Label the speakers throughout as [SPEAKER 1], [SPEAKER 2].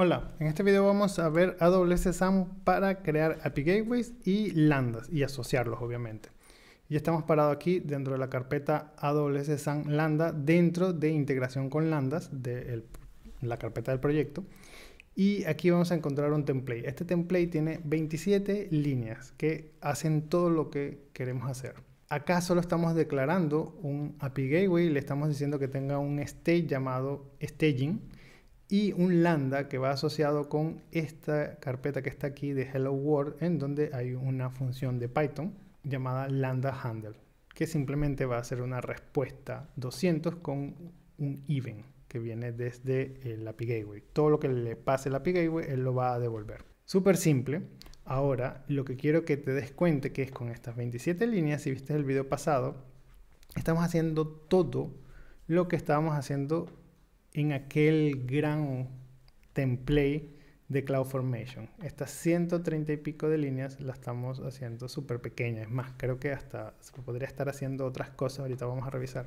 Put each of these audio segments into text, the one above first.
[SPEAKER 1] Hola, en este video vamos a ver AWS SAM para crear API Gateways y Lambdas y asociarlos obviamente. Y estamos parados aquí dentro de la carpeta AWS SAM Lambda dentro de integración con Lambdas de la carpeta del proyecto. Y aquí vamos a encontrar un template. Este template tiene 27 líneas que hacen todo lo que queremos hacer. Acá solo estamos declarando un API Gateway, y le estamos diciendo que tenga un state llamado staging y un lambda que va asociado con esta carpeta que está aquí de hello world en donde hay una función de Python llamada lambda handle que simplemente va a ser una respuesta 200 con un even que viene desde el API Gateway. Todo lo que le pase el API Gateway él lo va a devolver. Súper simple. Ahora lo que quiero que te des cuenta que es con estas 27 líneas, si viste el video pasado, estamos haciendo todo lo que estábamos haciendo en aquel gran template de CloudFormation. Estas 130 y pico de líneas las estamos haciendo súper pequeñas. Es más, creo que hasta podría estar haciendo otras cosas. Ahorita vamos a revisar.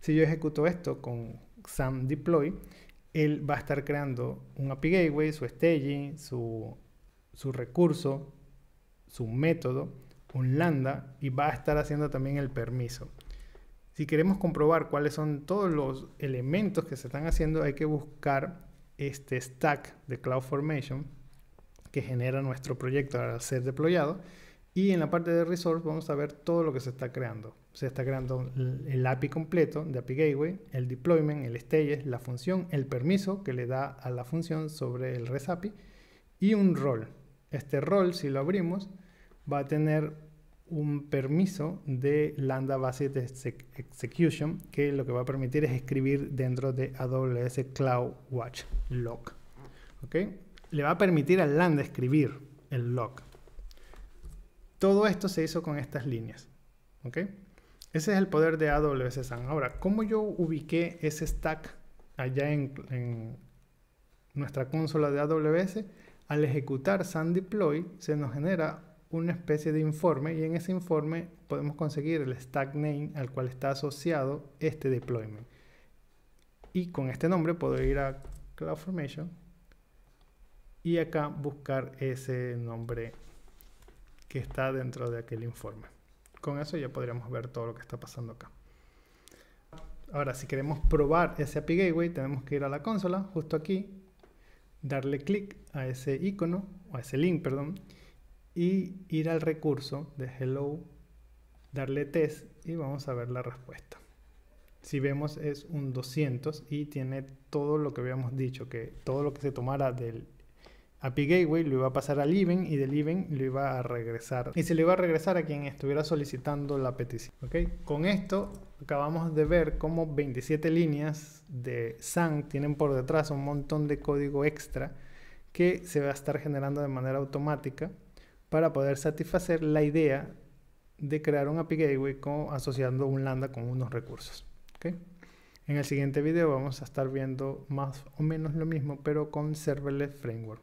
[SPEAKER 1] Si yo ejecuto esto con SAM Deploy, él va a estar creando un API Gateway, su staging, su, su recurso, su método, un lambda y va a estar haciendo también el permiso. Si queremos comprobar cuáles son todos los elementos que se están haciendo, hay que buscar este stack de CloudFormation que genera nuestro proyecto al ser deployado. Y en la parte de resource vamos a ver todo lo que se está creando. Se está creando el API completo de API Gateway, el deployment, el stages, la función, el permiso que le da a la función sobre el res API y un rol. Este rol, si lo abrimos, va a tener un permiso de Lambda de Execution que lo que va a permitir es escribir dentro de AWS Cloud Watch Log. Le va a permitir al Lambda escribir el log. Todo esto se hizo con estas líneas. Ese es el poder de AWS SAN. Ahora, ¿cómo yo ubiqué ese stack allá en, en nuestra consola de AWS? Al ejecutar SAN Deploy se nos genera una especie de informe y en ese informe podemos conseguir el stack name al cual está asociado este deployment. Y con este nombre puedo ir a CloudFormation y acá buscar ese nombre que está dentro de aquel informe. Con eso ya podríamos ver todo lo que está pasando acá. Ahora, si queremos probar ese API Gateway, tenemos que ir a la consola, justo aquí, darle clic a ese icono, o a ese link, perdón, y ir al recurso de hello, darle test y vamos a ver la respuesta. Si vemos es un 200 y tiene todo lo que habíamos dicho, que todo lo que se tomara del API Gateway lo iba a pasar al event y del event lo iba a regresar. Y se le iba a regresar a quien estuviera solicitando la petición. ¿Okay? Con esto acabamos de ver cómo 27 líneas de SAN tienen por detrás un montón de código extra que se va a estar generando de manera automática para poder satisfacer la idea de crear un API Gateway asociando un lambda con unos recursos. En el siguiente video vamos a estar viendo más o menos lo mismo, pero con serverless framework.